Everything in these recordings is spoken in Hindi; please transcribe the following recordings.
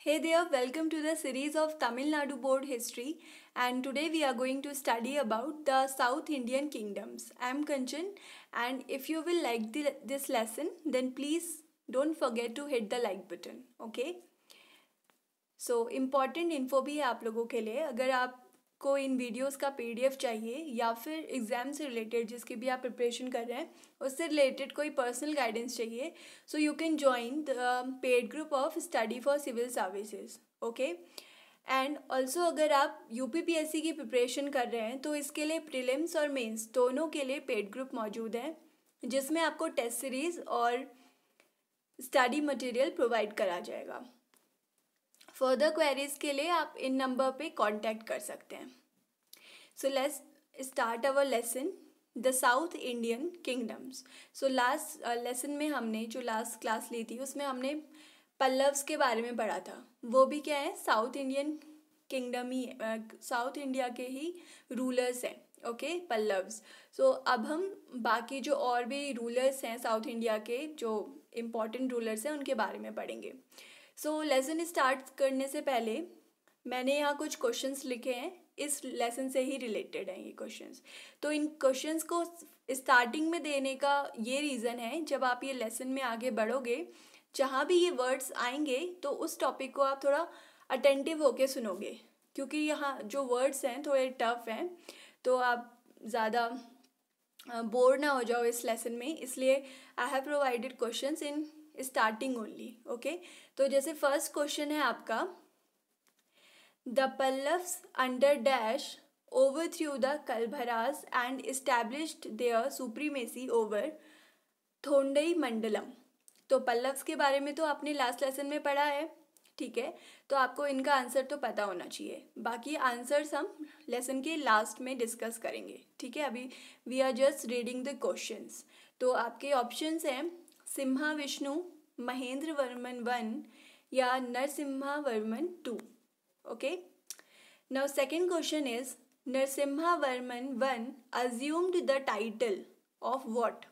Hey there, welcome to the series of Tamil Nadu Board History and today we are going to study about the South Indian kingdoms. I am Kanchan and if you will like the, this lesson then please don't forget to hit the like button, okay? So important info भी है आप लोगों के लिए अगर आप को इन वीडियोस का पीडीएफ चाहिए या फिर एग्ज़ाम से रिलेटेड जिसकी भी आप प्रिपरेशन कर रहे हैं उससे रिलेटेड कोई पर्सनल गाइडेंस चाहिए so you can join the paid group of study for civil services okay and also अगर आप यू की प्रिपरेशन कर रहे हैं तो इसके लिए प्रिलिम्स और मेन्स दोनों के लिए पेड ग्रुप मौजूद हैं जिसमें आपको टेस्ट सीरीज़ और स्टडी मटेरियल प्रोवाइड करा जाएगा फर्दर क्वेरीज़ के लिए आप इन नंबर पे कांटेक्ट कर सकते हैं so let's start our lesson the South Indian kingdoms so last lesson में हमने जो लास्ट क्लास ली थी उसमें हमने पल्लव्स के बारे में पढ़ा था वो भी क्या है साउथ इंडियन किंगडम ही साउथ uh, इंडिया के ही रूलर्स हैं ओके पल्लव्स सो अब हम बाकी जो और भी रूलर्स हैं साउथ इंडिया के जो इम्पोर्टेंट रूलर्स हैं उनके बारे में पढ़ेंगे सो लेसन स्टार्ट करने से पहले मैंने यहाँ कुछ क्वेश्चंस लिखे हैं इस लेसन से ही रिलेटेड हैं ये क्वेश्चंस तो इन क्वेश्चंस को स्टार्टिंग में देने का ये रीज़न है जब आप ये लेसन में आगे बढ़ोगे जहाँ भी ये वर्ड्स आएंगे तो उस टॉपिक को आप थोड़ा अटेंटिव होके सुनोगे क्योंकि यहाँ जो वर्ड्स हैं थोड़े टफ हैं तो आप ज़्यादा बोर ना हो जाओ इस लेसन में इसलिए I have provided questions in starting only okay तो जैसे फर्स्ट क्वेश्चन है आपका the Pallava under dash over through the Kalabhras and established their supremacy over Thondai Mandalam तो पल्लव्स के बारे में तो आपने लास्ट लेसन में पढ़ा है ठीक है तो आपको इनका आंसर तो पता होना चाहिए बाकी आंसर्स हम लेसन के लास्ट में डिस्कस करेंगे ठीक है अभी we are just reading the questions तो आपके ऑप्शंस हैं सिम्हा विष्णु महेंद्र वर्मन वन या Narasimha Varman two okay now second question is Narasimha Varman one assumed the title of what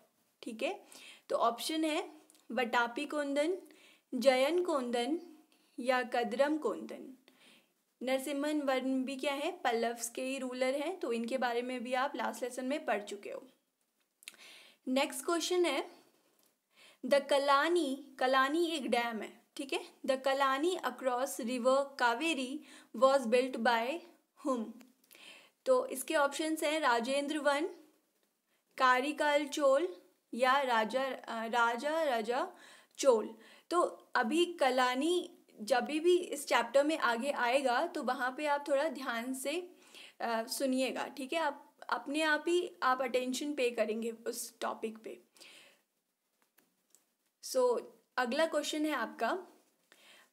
ठीक है तो ऑप्शन है वटापी कोंदन जयन कोंदन या कदरम कोंदन नरसिम्हन वर्म भी क्या है पल्लव्स के ही रूलर हैं तो इनके बारे में भी आप लास्ट लेसन में पढ़ चुके हो नेक्स्ट क्वेश्चन है द कलानी कलानी एक डैम है ठीक है the Kallanai across river Kaveri was built by whom तो इसके ऑप्शंस हैं राजेंद्र वन कारिकाल चोल या राजा राजा राजा चोल तो अभी कलानी जब भी इस चैप्टर में आगे आएगा तो वहाँ पे आप थोड़ा ध्यान से सुनिएगा ठीक है आप अपने आप ही आप अटेंशन पे करेंगे उस टॉपिक पे सो so, अगला क्वेश्चन है आपका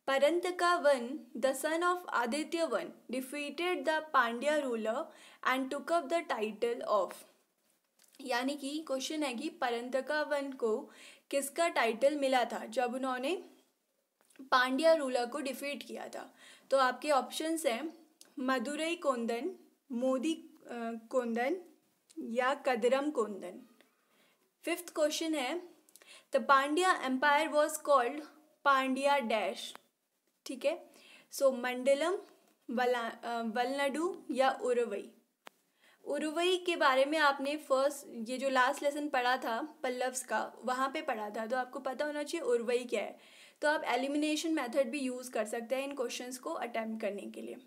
Parantaka one the son of Aditya one defeated the Pandya ruler and took up the title of यानी कि क्वेश्चन है कि परंतका वन को किसका टाइटल मिला था जब उन्होंने पांड्या रूलर को डिफीट किया था तो आपके ऑप्शंस हैं मदुरई कोंदन मोदी कोंदन या कदरम कोंदन फिफ्थ क्वेश्चन है the Pandya empire was called Pandya dash ठीक है सो मंडलम वलनाडु या उरुवई उरुवई के बारे में आपने फर्स्ट ये जो लास्ट लेसन पढ़ा था पल्लव्स का वहाँ पे पढ़ा था तो आपको पता होना चाहिए उरुवई क्या है तो आप एलिमिनेशन मेथड भी यूज़ कर सकते हैं इन क्वेश्चंस को अटैम्प्ट करने के लिए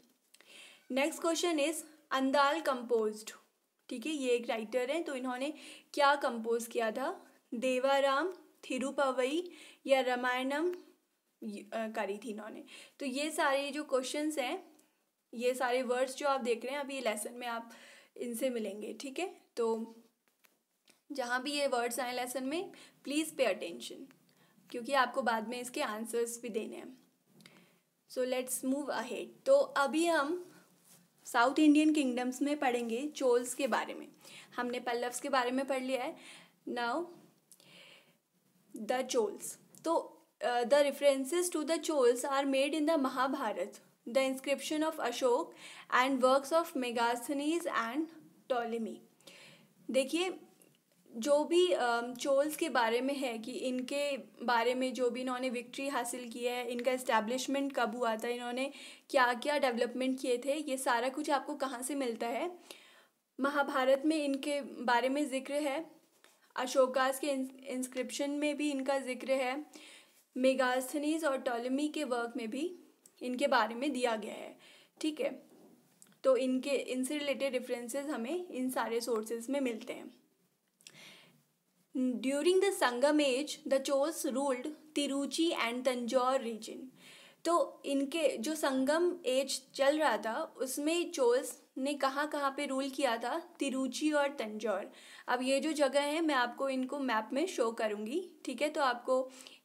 next question is Andal composed ठीक है ये एक राइटर हैं तो इन्होंने क्या कंपोज किया था देवाराम थिरुपवई या रामायणम करी थी इन्होंने तो ये सारे जो क्वेश्चंस हैं ये सारे वर्ड्स जो आप देख रहे हैं अभी लेसन में आप इनसे मिलेंगे ठीक है तो जहाँ भी ये वर्ड्स आए लेसन में प्लीज़ पे अटेंशन क्योंकि आपको बाद में इसके आंसर्स भी देने हैं सो लेट्स मूव अहेड तो अभी हम साउथ इंडियन किंगडम्स में पढ़ेंगे चोल्स के बारे में हमने पल्लव्स के बारे में पढ़ लिया है नाउ द चोल्स तो the references to the Cholas are made in the Mahabharata the inscription of Ashoka and works of Megasthenes and Ptolemy देखिए जो भी चोल्स um, के बारे में है कि इनके बारे में जो भी इन्होंने विक्ट्री हासिल की है इनका इस्टेब्लिशमेंट कब हुआ था इन्होंने क्या क्या डेवलपमेंट किए थे ये सारा कुछ आपको कहाँ से मिलता है महाभारत में इनके बारे में ज़िक्र है अशोकास के इंस्क्रिप्शन में भी इनका जिक्र है मेगास्थनीज और टॉलमी के वर्क में भी इनके बारे में दिया गया है ठीक है तो इनके इनसे रिलेटेड रेफरेंसेस हमें इन सारे सोर्सेज में मिलते हैं during the Sangam age the चोस ruled Tiruchi and Tanjore region तो इनके जो संगम एज चल रहा था उसमें चोल्स ने कहाँ कहाँ पे रूल किया था तिरुचि और तंजौर अब ये जो जगह है मैं आपको इनको मैप में शो करूँगी ठीक है तो आपको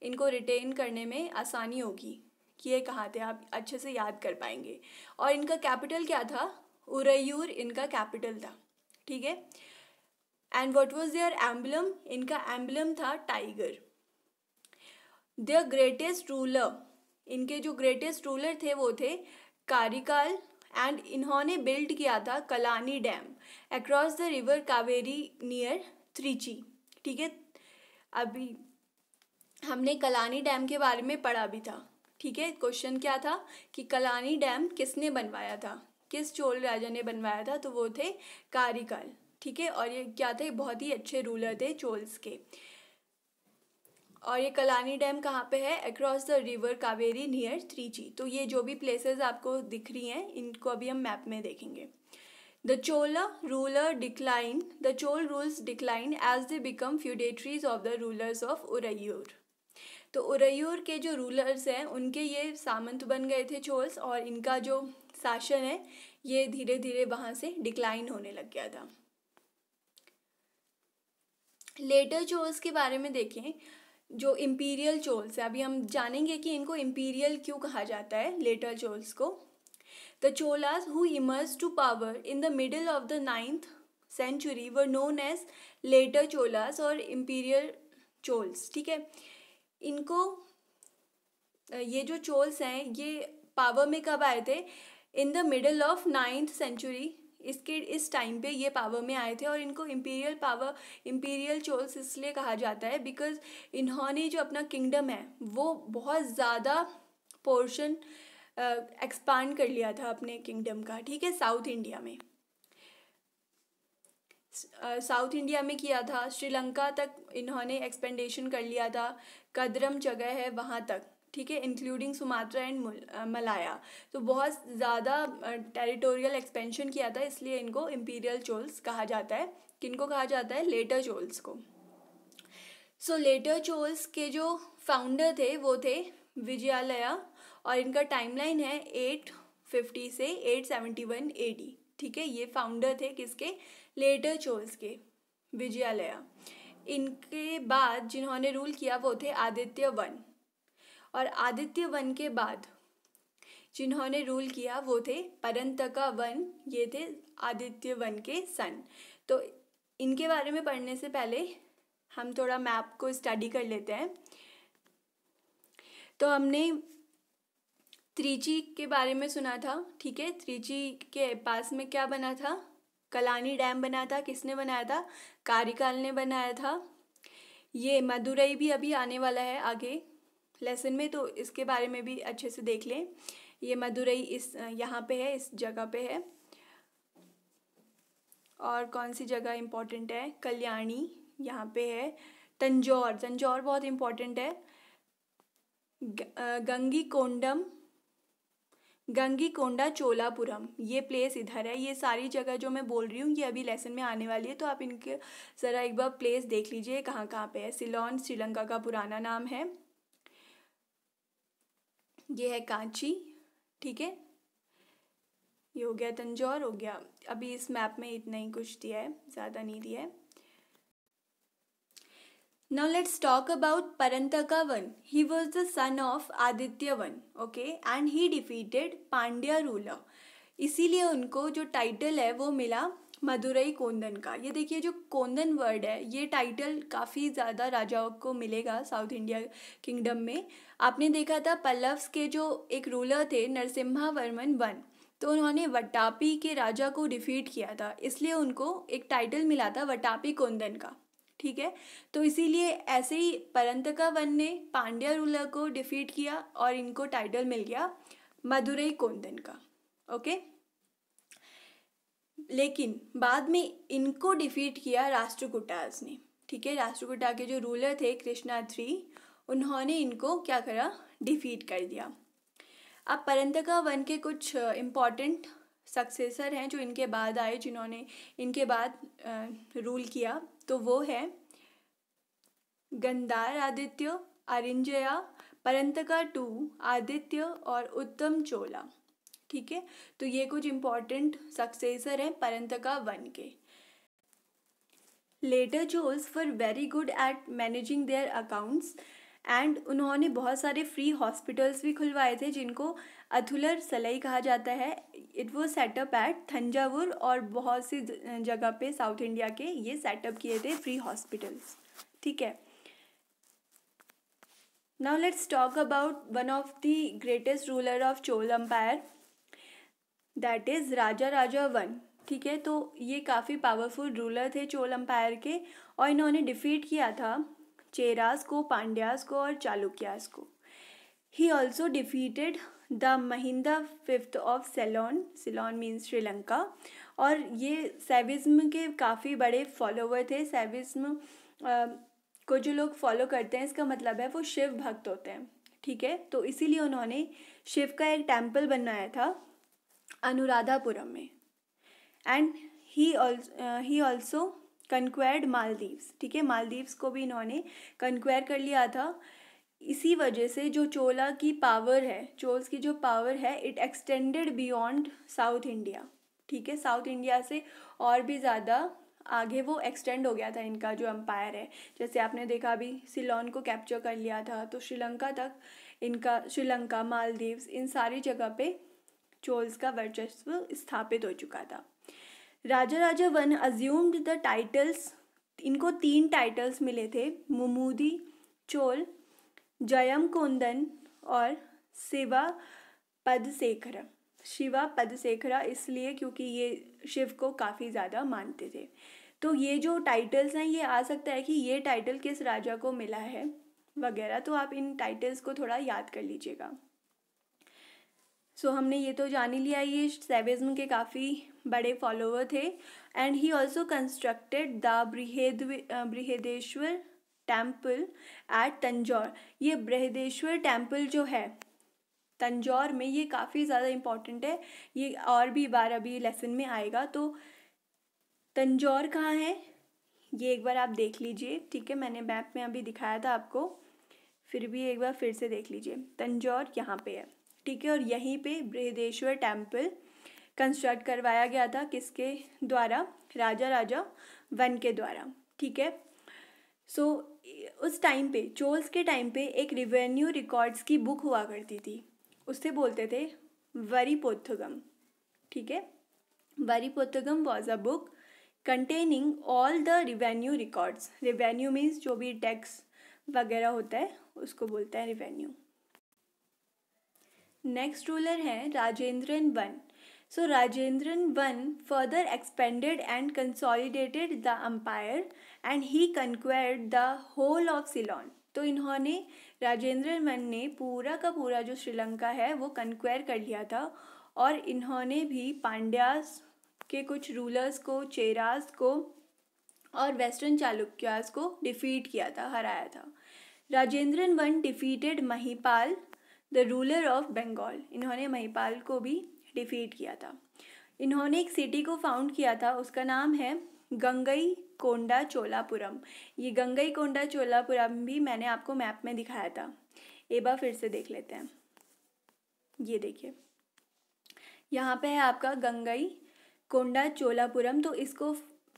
इनको रिटेन करने में आसानी होगी कि ये कहाँ थे आप अच्छे से याद कर पाएंगे और इनका कैपिटल क्या था उरयूर इनका कैपिटल था ठीक है and what was their emblem इनका एम्बलम था टाइगर देयर ग्रेटेस्ट रूलर इनके जो ग्रेटेस्ट रूलर थे वो थे कारिकाल एंड इन्होंने बिल्ड किया था Kallanai dam across the river Kaveri near Trichy ठीक है अभी हमने कलानी डैम के बारे में पढ़ा भी था ठीक है क्वेश्चन क्या था कि कलानी डैम किसने बनवाया था किस चोल राजा ने बनवाया था तो वो थे कारिकल ठीक है और ये क्या थे बहुत ही अच्छे रूलर थे चोल्स के और ये कलानी डैम कहाँ पे है across the river Kaveri near Trichy तो ये जो भी प्लेसेस आपको दिख रही हैं इनको अभी हम मैप में देखेंगे the Chola ruler decline the Chola rules decline as they become feudatories of the rulers of Uraiyur तो उरैयूर के जो रूलर्स हैं उनके ये सामंत बन गए थे चोल्स और इनका जो शासन है ये धीरे धीरे वहाँ से डिक्लाइन होने लग गया था लेटर चोल्स के बारे में देखें जो इम्पीरियल चोल्स है अभी हम जानेंगे कि इनको इम्पीरियल क्यों कहा जाता है लेटर चोल्स को the Cholas who emerged to power in the middle of the ninth century were known as later Cholas और इम्पीरियल चोल्स ठीक है इनको ये जो चोल्स हैं ये पावर में कब आए थे in the middle of ninth century इसके इस टाइम पे ये पावर में आए थे और इनको इम्पीरियल पावर इम्पीरियल चोल्स इसलिए कहा जाता है बिकॉज इन्होंने जो अपना किंगडम है वो बहुत ज़्यादा पोर्शन एक्सपांड कर लिया था अपने किंगडम का ठीक है साउथ इंडिया में साउथ इंडिया में किया था श्रीलंका तक इन्होंने एक्सपेंडेशन कर लिया था कदरम जगह है वहाँ तक ठीक है इंक्लूडिंग सुमात्रा एंड मलाया तो बहुत ज़्यादा टेरिटोरियल uh, एक्सपेंशन किया था इसलिए इनको इम्पीरियल चोल्स कहा जाता है किनको कहा जाता है लेटर चोल्स को सो लेटर चोल्स के जो फाउंडर थे वो थे विजयालया और इनका टाइमलाइन है एट फिफ्टी से एट सेवेंटी वन एडी ठीक है ये फाउंडर थे किसके लेटर चोल्स के विजयालया इनके बाद जिन्होंने रूल किया वो थे आदित्य वन और आदित्य वन के बाद जिन्होंने रूल किया वो थे परंतका वन ये थे आदित्य वन के सन तो इनके बारे में पढ़ने से पहले हम थोड़ा मैप को स्टडी कर लेते हैं तो हमने त्रिची के बारे में सुना था ठीक है त्रिची के पास में क्या बना था कलानी डैम बना था किसने बनाया था कारिकाल ने बनाया था ये मदुरई भी अभी आने वाला है आगे लेसन में तो इसके बारे में भी अच्छे से देख लें ये मदुरई इस यहाँ पे है इस जगह पे है और कौन सी जगह इम्पॉर्टेंट है कल्याणी यहाँ पे है तंजौर तंजौर बहुत इम्पॉर्टेंट है गंगी कोंडम गंगी कोंडा चोलापुरम ये प्लेस इधर है ये सारी जगह जो मैं बोल रही हूँ ये अभी लेसन में आने वाली है तो आप इनके ज़रा एक बार प्लेस देख लीजिए कहाँ कहाँ पे है सिलोन श्रीलंका का पुराना नाम है ये है कांची ठीक है ये हो गया तंजौर हो गया अभी इस मैप में इतना ही कुछ दिया है ज़्यादा नहीं दिया है now let's talk about Parantaka one he was the son of Aditya one okay and he defeated Pandya ruler इसीलिए उनको जो टाइटल है वो मिला मदुरई कोंदन का ये देखिए जो कोंदन वर्ड है ये टाइटल काफ़ी ज़्यादा राजाओं को मिलेगा साउथ इंडिया किंगडम में आपने देखा था पल्लव्स के जो एक रूलर थे नरसिम्हा वर्मन वन तो उन्होंने वटापी के राजा को डिफीट किया था इसलिए उनको एक टाइटल मिला था वटापी कोंदन का ठीक है तो इसीलिए ऐसे ही परंतका वन ने पांड्या रूलर को डिफीट किया और इनको टाइटल मिल गया मदुरई कोंदन का ओके लेकिन बाद में इनको डिफीट किया राष्ट्रकुटास ने ठीक है राष्ट्रकुटा के जो रूलर थे कृष्णा थ्री उन्होंने इनको क्या करा डिफीट कर दिया अब परंतका वन के कुछ इम्पॉर्टेंट सक्सेसर हैं जो इनके बाद आए जिन्होंने इनके बाद रूल किया तो वो है गंदार आदित्य अरिंजया परंतका टू आदित्य और उत्तम चोला ठीक है तो ये कुछ इंपॉर्टेंट सक्सेसर है परंतका वन के later Cholas for very good at managing their accounts and उन्होंने बहुत सारे फ्री हॉस्पिटल्स भी खुलवाए थे जिनको अथुलर सलई कहा जाता है इट वो सेटअप एट थंजावुर और बहुत सी जगह पे साउथ इंडिया के ये सेटअप किए थे फ्री हॉस्पिटल्स ठीक है now let's talk about one of the greatest ruler of Chola empire that is Raja Raja one ठीक है तो ये काफ़ी पावरफुल रूलर थे चोल अम्पायर के और इन्होंने डिफीट किया था चेरास को पांड्यास को और चालुक्यास को he also defeated the Mahinda fifth of Ceylon Ceylon means Sri Lanka और ये सेविज़्म के काफ़ी बड़े फॉलोवर थे सेविज़्म को जो लोग फॉलो करते हैं इसका मतलब है वो शिव भक्त होते हैं ठीक है तो इसीलिए उन्होंने शिव का एक टेम्पल बनवाया था अनुराधापुरम में and he he also conquered Maldives ठीक है मालदीव्स को भी इन्होंने कंक्वायर कर लिया था इसी वजह से जो चोला की पावर है चोल्स की जो पावर है it extended beyond south India ठीक है साउथ इंडिया से और भी ज़्यादा आगे वो एक्सटेंड हो गया था इनका जो एम्पायर है जैसे आपने देखा अभी सिलोन को कैप्चर कर लिया था तो श्रीलंका तक इनका श्रीलंका मालदीव्स इन सारी जगह पे चोल्स का वर्चस्व स्थापित हो चुका था Raja Raja one assumed the titles इनको तीन टाइटल्स मिले थे मुमूदी चोल जयम कोंदन और शिवा पदशेखर शिवा पदशेखरा इसलिए क्योंकि ये शिव को काफ़ी ज़्यादा मानते थे तो ये जो टाइटल्स हैं ये आ सकता है कि ये टाइटल किस राजा को मिला है वगैरह तो आप इन टाइटल्स को थोड़ा याद कर लीजिएगा सो so, हमने ये तो जान ही लिया ये सेविज्म के काफ़ी बड़े फॉलोअर थे and he also constructed the Brihad Brihadeeswara temple at Tanjore ये बृहदेश्वर टेम्पल जो है तंजौर में ये काफ़ी ज़्यादा इम्पॉर्टेंट है ये और भी बार अभी लेसन में आएगा तो तंजौर कहाँ है ये एक बार आप देख लीजिए ठीक है मैंने मैप में अभी दिखाया था आपको फिर भी एक बार फिर से देख लीजिए तंजौर यहाँ पे है ठीक है और यहीं पे बृहदेश्वर टेम्पल कंस्ट्रक्ट करवाया गया था किसके द्वारा राजा राजा वन के द्वारा ठीक है सो so, उस टाइम पे चोल्स के टाइम पे एक रिवेन्यू रिकॉर्ड्स की बुक हुआ करती थी उससे बोलते थे वरी पोथगम ठीक है Vari Pothagam was a book containing all the revenue records revenue means जो भी टैक्स वगैरह होता है उसको बोलते हैं रिवेन्यू नेक्स्ट रूलर हैं Rajendran one so Rajendran one further expanded and consolidated the empire and he conquered the whole of Ceylon तो इन्होंने राजेंद्रन वन ने पूरा का पूरा जो श्रीलंका है वो कंक्वायर कर लिया था और इन्होंने भी पांड्यास के कुछ रूलर्स को चेरास को और वेस्टर्न चालुक्यास को डिफीट किया था हराया था Rajendran one defeated Mahipala the ruler of Bengal इन्होंने महिपाल को भी डिफीट किया था इन्होंने एक सिटी को फाउंड किया था उसका नाम है गंगई कोंडा चोलापुरम ये गंगई कोंडा चोलापुरम भी मैंने आपको मैप में दिखाया था एक बार फिर से देख लेते हैं ये देखिए यहाँ पे है आपका गंगई कोंडा चोलापुरम तो इसको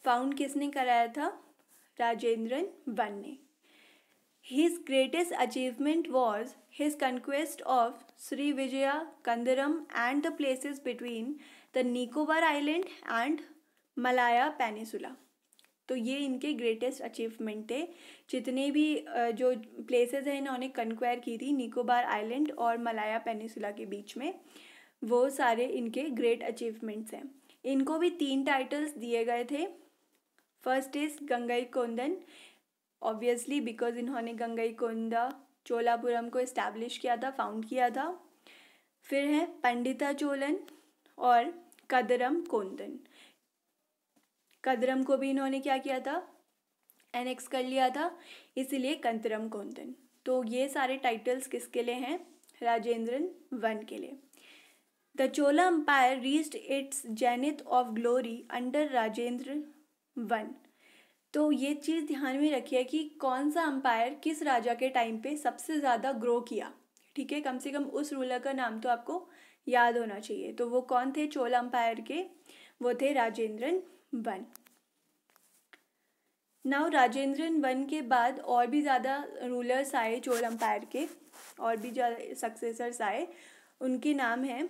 फाउंड किसने कराया था राजेंद्रन वन ने His greatest achievement was his conquest of Vijaya, Kandaram and the places between the Nicobar Island and Malaya Peninsula. तो ये इनके ग्रेटेस्ट अचीवमेंट थे जितने भी जो प्लेसेस हैं इन्होंने कन्क्वायर की थी निकोबार आइलैंड और मलाया पेनिसुला के बीच में वो सारे इनके ग्रेट अचीवमेंट्स हैं इनको भी तीन टाइटल्स दिए गए थे first is Gangai Kondan obviously because इन्होंने गंगई कोंडा चोलापुरम को इस्टेब्लिश किया था फाउंड किया था फिर है पंडिता चोलन और कदरम कोंदन कदरम को भी इन्होंने क्या किया था एनेक्स कर लिया था इसीलिए कंतरम कोंदन तो ये सारे टाइटल्स किसके लिए हैं राजेंद्रन वन के लिए the Chola empire reached its zenith of glory under Rajendra one तो ये चीज़ ध्यान में रखिए कि कौन सा अम्पायर किस राजा के टाइम पे सबसे ज़्यादा ग्रो किया ठीक है कम से कम उस रूलर का नाम तो आपको याद होना चाहिए तो वो कौन थे चोल अम्पायर के वो थे Rajendran one now Rajendran one के बाद और भी ज़्यादा रूलर्स आए चोल अम्पायर के और भी ज़्यादा सक्सेसर्स आए उनके नाम हैं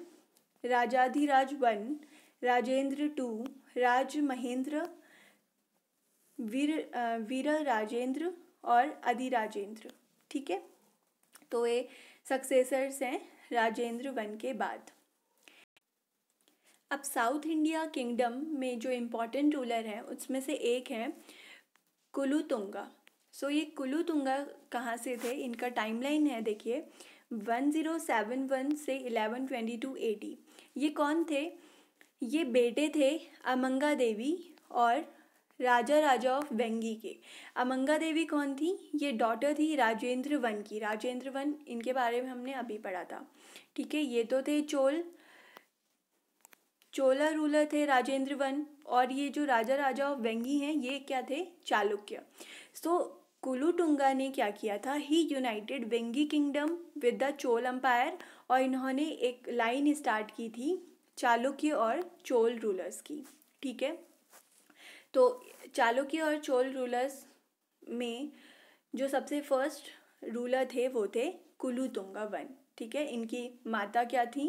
Rajadhiraja one Rajendra two Raja Mahendra Vira Virarajendra और अधिराजेंद्र ठीक है तो ये सक्सेसर्स हैं राजेंद्र वन के बाद अब साउथ इंडिया किंगडम में जो इम्पोर्टेंट रूलर हैं उसमें से एक है कुलुतुंगा सो so, ये कुलुतुंगा कहाँ से थे इनका टाइमलाइन है देखिए वन जीरो सेवन वन से इलेवन ट्वेंटी टू एटी ये कौन थे ये बेटे थे अमंगा देवी और राजा राजा ऑफ वेंगी के अमंगा देवी कौन थी ये डॉटर थी राजेंद्र वन की राजेंद्र वन इनके बारे में हमने अभी पढ़ा था ठीक है ये तो थे चोल चोला रूलर थे राजेंद्र वन और ये जो राजा राजा ऑफ वेंगी हैं ये क्या थे चालुक्य सो so, कुलुटुंगा ने क्या किया था he united Vengi kingdom with the Chola empire और इन्होंने एक लाइन स्टार्ट की थी चालुक्य और चोल रूलर्स की ठीक है तो चालुक्य और चोल रूलर्स में जो सबसे फर्स्ट रूलर थे वो थे कुलू तुंगा वन ठीक है इनकी माता क्या थी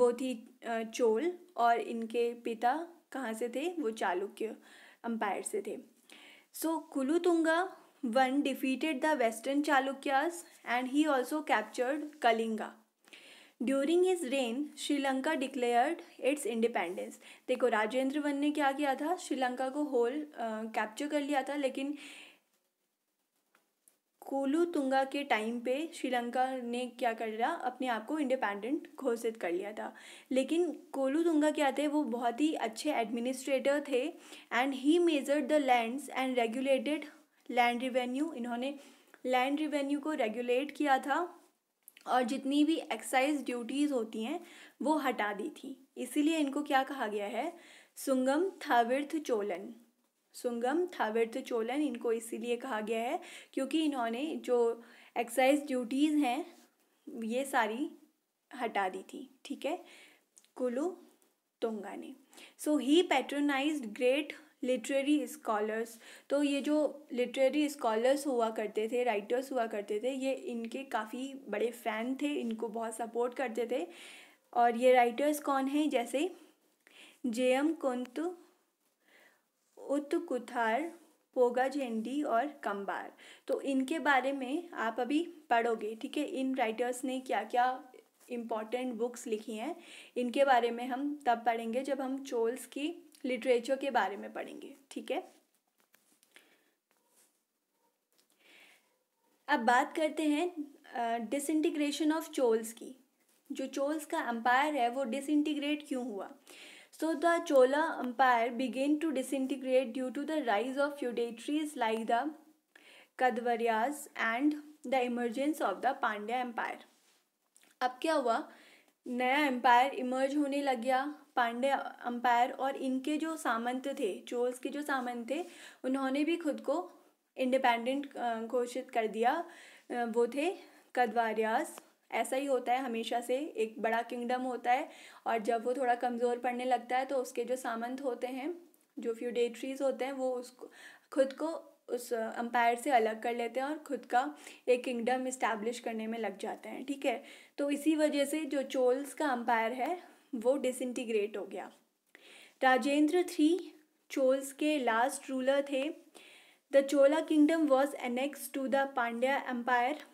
वो थी चोल और इनके पिता कहाँ से थे वो चालुक्य अम्पायर से थे so Kulothunga one defeated the western Chalukyas and he also captured Kalinga during his reign Sri Lanka declared its independence देखो राजेंद्र वन ने क्या किया था श्रीलंका को होल कैप्चर कर लिया था लेकिन कोलू तुंगा के टाइम पे श्रीलंका ने क्या कर लिया अपने आप को इंडिपेंडेंट घोषित कर लिया था लेकिन कोलू तुंगा क्या थे वो बहुत ही अच्छे एडमिनिस्ट्रेटर थे and he measured the lands and regulated land revenue इन्होंने लैंड रिवेन्यू को रेगुलेट किया था और जितनी भी एक्साइज ड्यूटीज़ होती हैं वो हटा दी थी इसीलिए इनको क्या कहा गया है सुंगम थाविर्थ चोलन सुंगम थाविर्थ चोलन इनको इसीलिए कहा गया है क्योंकि इन्होंने जो एक्साइज ड्यूटीज़ हैं ये सारी हटा दी थी ठीक है कुलू तुंगा ने so he patronize great literary scholars तो ये जो लिटरेरी स्कॉलर्स हुआ करते थे राइटर्स हुआ करते थे ये इनके काफ़ी बड़े फ़ैन थे इनको बहुत सपोर्ट करते थे और ये राइटर्स कौन हैं जैसे जे एम कुंत उत कुथार पोगा झेंडी और कंबार तो इनके बारे में आप अभी पढ़ोगे ठीक है इन राइटर्स ने क्या क्या इम्पॉर्टेंट बुक्स लिखी हैं इनके बारे में हम तब पढ़ेंगे जब हम चोल्स की लिटरेचर के बारे में पढ़ेंगे ठीक है अब बात करते हैं डिसइंटीग्रेशन ऑफ चोल्स की जो चोल्स का अम्पायर है वो डिसइंटीग्रेट क्यों हुआ so the Chola empire began to disintegrate due to the rise of feudatories like the Kadavarayas and the emergence of the Pandya empire अब क्या हुआ नया एम्पायर इमर्ज होने लग गया पांडे अंपायर और इनके जो सामंत थे चोल्स के जो सामंत थे उन्होंने भी खुद को इंडिपेंडेंट घोषित कर दिया वो थे कदवारियास ऐसा ही होता है हमेशा से एक बड़ा किंगडम होता है और जब वो थोड़ा कमज़ोर पड़ने लगता है तो उसके जो सामंत होते हैं जो फ्यूडेट्रीज होते हैं वो उसको खुद को उस अम्पायर से अलग कर लेते हैं और ख़ुद का एक किंगडम इस्टेब्लिश करने में लग जाते हैं ठीक है तो इसी वजह से जो चोल्स का अम्पायर है वो डिसइंटीग्रेट हो गया राजेंद्र थ्री चोल्स के लास्ट रूलर थे the Chola kingdom was annex to the Pandya empire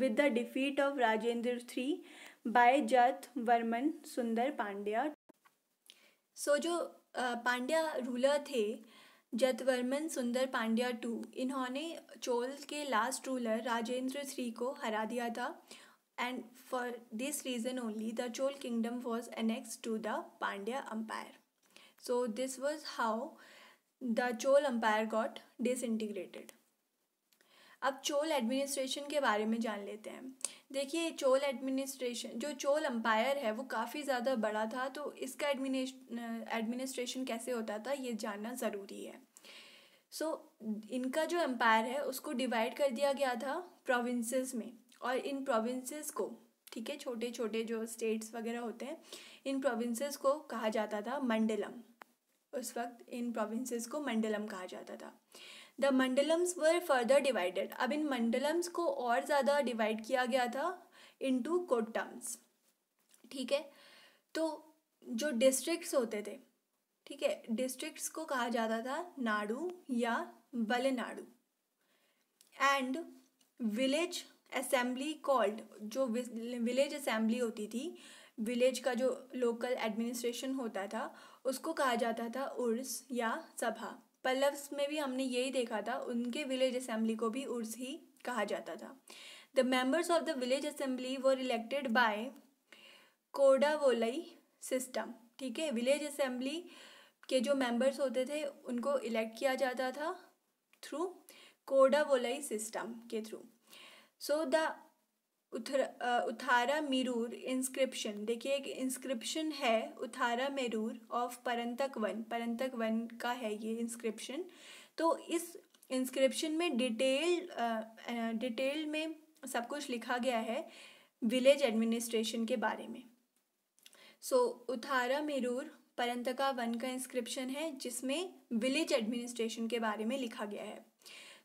with the defeat of Rajendra three by Jatavarman सुंदर पांड्या सो जो पांड्या रूलर थे जतवर्मन सुंदर पांड्या टू इन्होंने चोल के लास्ट रूलर राजेंद्र थ्री को हरा दिया था and for this reason only the Chol kingdom was annexed to the Pandya empire. So this was how the Chol empire got disintegrated. अब चोल एडमिनिस्ट्रेशन के बारे में जान लेते हैं देखिए चोल एडमिनिस्ट्रेशन जो चोल अम्पायर है वो काफ़ी ज़्यादा बड़ा था तो इसका एडमिनिस्ट्रेशन कैसे होता था ये जानना ज़रूरी है सो so, इनका जो एम्पायर है उसको डिवाइड कर दिया गया था प्रोविंसेस में और इन प्रोविंसेस को ठीक है छोटे छोटे जो स्टेट्स वगैरह होते हैं इन प्रोविंसेस को कहा जाता था मंडलम उस वक्त इन प्रोविंसेस को मंडलम कहा जाता था the Mandalams were further divided अब इन मंडलम्स को और ज़्यादा डिवाइड किया गया था इनटू कोटम्स ठीक है तो जो डिस्ट्रिक्ट्स होते थे ठीक है डिस्ट्रिक्ट्स को कहा जाता था नाडू या Valanadu and village assembly called जो विलेज असेंबली होती थी विलेज का जो लोकल एडमिनिस्ट्रेशन होता था उसको कहा जाता था उर्स या सभा पल्लव्स में भी हमने यही देखा था उनके विलेज असेंबली को भी उर्स ही कहा जाता था the members of the village assembly were elected by Kudavolai system ठीक है विलेज असेंबली के जो मेंबर्स होते थे उनको इलेक्ट किया जाता था थ्रू कोडावोलई सिस्टम के through so the Uthiramerur inscription देखिए एक इंस्क्रिप्शन है Uthiramerur of Parantaka one Parantaka one का है ये इंस्क्रिप्शन तो इस इंस्क्रिप्शन में डिटेल डिटेल में सब कुछ लिखा गया है विलेज एडमिनिस्ट्रेशन के बारे में so so, Uthiramerur Parantaka one का इंस्क्रिप्शन है जिसमें विलेज एडमिनिस्ट्रेशन के बारे में लिखा गया है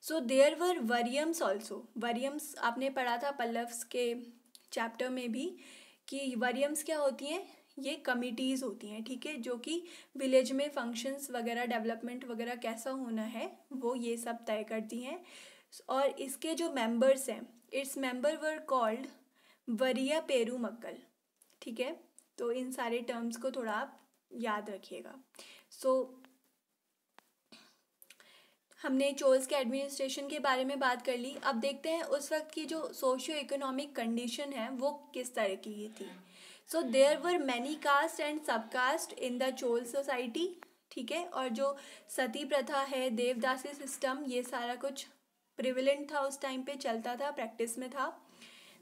सो देयर वर वरियम्स ऑल्सो वरियम्स आपने पढ़ा था पल्लव्स के चैप्टर में भी कि वरियम्स क्या होती हैं ये कमिटीज़ होती हैं ठीक है जो कि विलेज में फंक्शंस वगैरह डेवलपमेंट वगैरह कैसा होना है वो ये सब तय करती हैं और इसके जो मेंबर्स हैं its member were called Variya Peru Makkal ठीक है तो इन सारे टर्म्स को थोड़ा आप याद रखिएगा सो हमने चोल्स के एडमिनिस्ट्रेशन के बारे में बात कर ली अब देखते हैं उस वक्त की जो सोशियो इकोनॉमिक कंडीशन है वो किस तरह की थी so there were many caste and sub caste in the Chola society ठीक है और जो सती प्रथा है देवदासी सिस्टम ये सारा कुछ प्रिविलेंट था उस टाइम पे चलता था प्रैक्टिस में था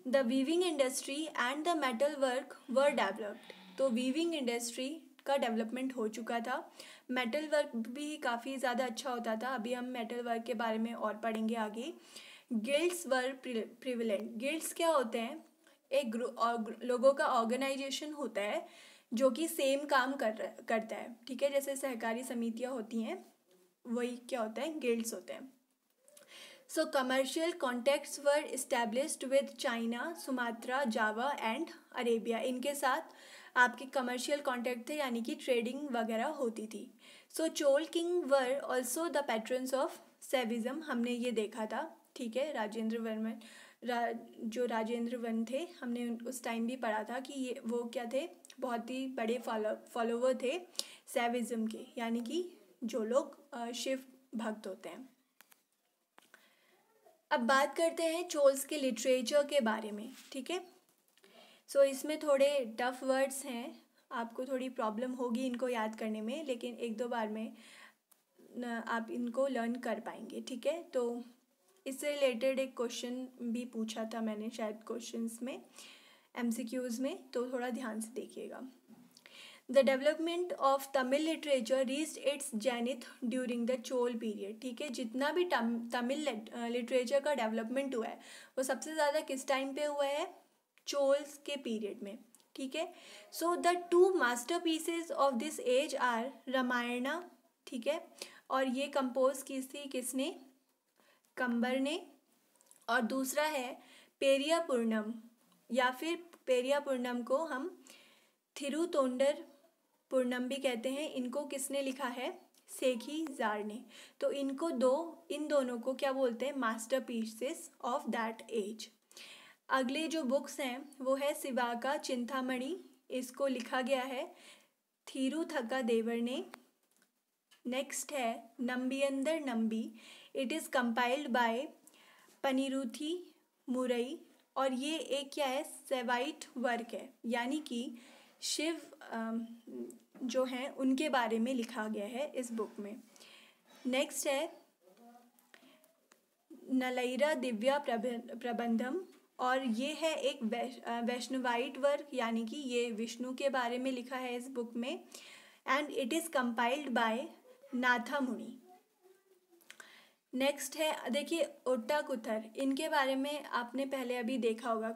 the weaving industry and the metal work were developed तो वीविंग इंडस्ट्री का डेवलपमेंट हो चुका था मेटल वर्क भी काफ़ी ज़्यादा अच्छा होता था अभी हम मेटल वर्क के बारे में और पढ़ेंगे आगे गिल्ड्स वर प्रिविलेंट गिल्ड्स क्या होते हैं एक ग्रु लोगों का ऑर्गेनाइजेशन होता है जो कि सेम काम कर करता है ठीक है जैसे सहकारी समितियाँ होती हैं वही क्या होता है गिल्ड्स होते हैं so commercial contacts were established with China Sumatra Java and Arabia इनके साथ आपके कमर्शियल कॉन्टैक्ट थे यानी कि ट्रेडिंग वगैरह होती थी so Chola king were also the patrons of Saivism हमने ये देखा था ठीक है राजेंद्र वर्मन रा, जो राजेंद्र वन थे हमने उस टाइम भी पढ़ा था कि ये वो क्या थे बहुत ही बड़े फॉलो फॉलोवर थे सेविज़्म के यानी कि जो लोग शिव भक्त होते हैं अब बात करते हैं चोल्स के लिटरेचर के बारे में ठीक है सो इसमें थोड़े टफ वर्ड्स हैं आपको थोड़ी प्रॉब्लम होगी इनको याद करने में लेकिन एक दो बार में आप इनको लर्न कर पाएंगे ठीक है तो इससे रिलेटेड एक क्वेश्चन भी पूछा था मैंने शायद क्वेश्चंस में एमसीक्यूज़ में तो थोड़ा ध्यान से देखिएगा the development of Tamil literature reached its zenith during the Chola period ठीक है जितना भी तमिल लिटरेचर का डेवलपमेंट हुआ है वो सबसे ज़्यादा किस टाइम पे हुआ है चोल्स के पीरियड में ठीक है so the two masterpieces of this age are Ramayana ठीक है और ये कंपोज की थी किसने कंबर ने और दूसरा है पेरिया पूर्णम या फिर पेरिया पूर्णम को हम थिरुतोंडर पूर्णम भी कहते हैं इनको किसने लिखा है सेखी जार ने तो इनको दो इन दोनों को क्या बोलते हैं masterpieces of that age अगले जो बुक्स हैं वो है का चिंतामणि इसको लिखा गया है थीरू थका देवर ने नेक्स्ट है Andar Nambi it is compiled by Panniruthi Murai और ये एक क्या है सेवाइट वर्क है यानी कि शिव जो हैं उनके बारे में लिखा गया है इस बुक में नेक्स्ट है नलैरा दिव्या प्रबंधम और ये है एक वैष्णवाइट वर्क यानी कि ये विष्णु के बारे में लिखा है इस बुक में and it is compiled by Natha Muni next है देखिए ओट्टा कुथर इनके बारे में आपने पहले अभी देखा होगा